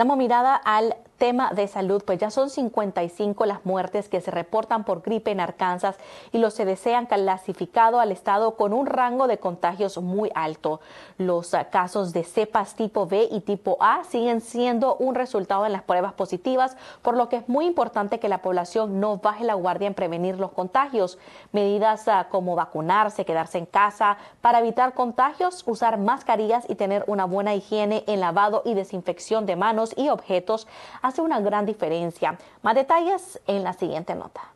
Damos mirada al Tema de salud, pues ya son 55 las muertes que se reportan por gripe en Arkansas y los se desean clasificado al estado con un rango de contagios muy alto. Los ah, casos de cepas tipo B y tipo A siguen siendo un resultado en las pruebas positivas, por lo que es muy importante que la población no baje la guardia en prevenir los contagios. Medidas ah, como vacunarse, quedarse en casa para evitar contagios, usar mascarillas y tener una buena higiene en lavado y desinfección de manos y objetos hace una gran diferencia. Más detalles en la siguiente nota.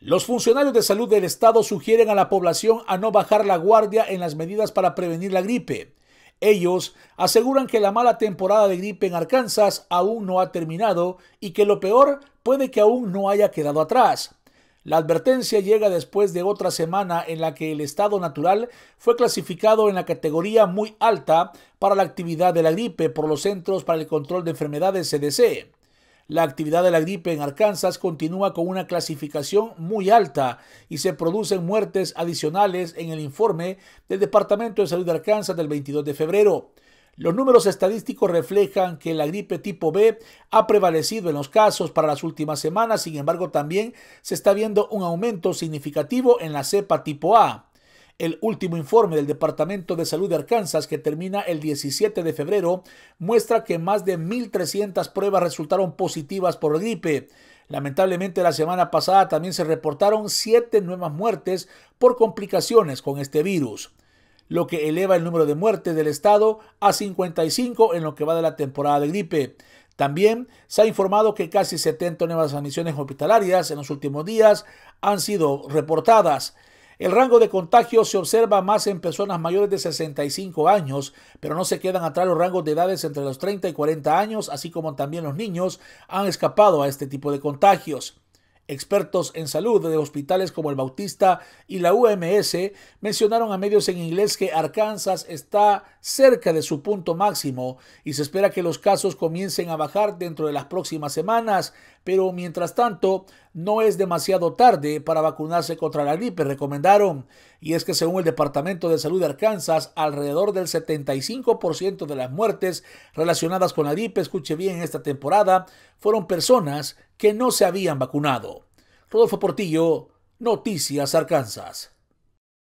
Los funcionarios de salud del Estado sugieren a la población a no bajar la guardia en las medidas para prevenir la gripe. Ellos aseguran que la mala temporada de gripe en Arkansas aún no ha terminado y que lo peor puede que aún no haya quedado atrás. La advertencia llega después de otra semana en la que el estado natural fue clasificado en la categoría muy alta para la actividad de la gripe por los Centros para el Control de Enfermedades CDC. La actividad de la gripe en Arkansas continúa con una clasificación muy alta y se producen muertes adicionales en el informe del Departamento de Salud de Arkansas del 22 de febrero. Los números estadísticos reflejan que la gripe tipo B ha prevalecido en los casos para las últimas semanas, sin embargo también se está viendo un aumento significativo en la cepa tipo A. El último informe del Departamento de Salud de Arkansas, que termina el 17 de febrero, muestra que más de 1.300 pruebas resultaron positivas por gripe. Lamentablemente la semana pasada también se reportaron siete nuevas muertes por complicaciones con este virus lo que eleva el número de muertes del estado a 55 en lo que va de la temporada de gripe. También se ha informado que casi 70 nuevas admisiones hospitalarias en los últimos días han sido reportadas. El rango de contagio se observa más en personas mayores de 65 años, pero no se quedan atrás los rangos de edades entre los 30 y 40 años, así como también los niños han escapado a este tipo de contagios. Expertos en salud de hospitales como el Bautista y la UMS mencionaron a medios en inglés que Arkansas está cerca de su punto máximo y se espera que los casos comiencen a bajar dentro de las próximas semanas, pero mientras tanto, no es demasiado tarde para vacunarse contra la gripe, recomendaron. Y es que según el Departamento de Salud de Arkansas, alrededor del 75% de las muertes relacionadas con la gripe, escuche bien, esta temporada, fueron personas que no se habían vacunado. Rodolfo Portillo, Noticias Arkansas.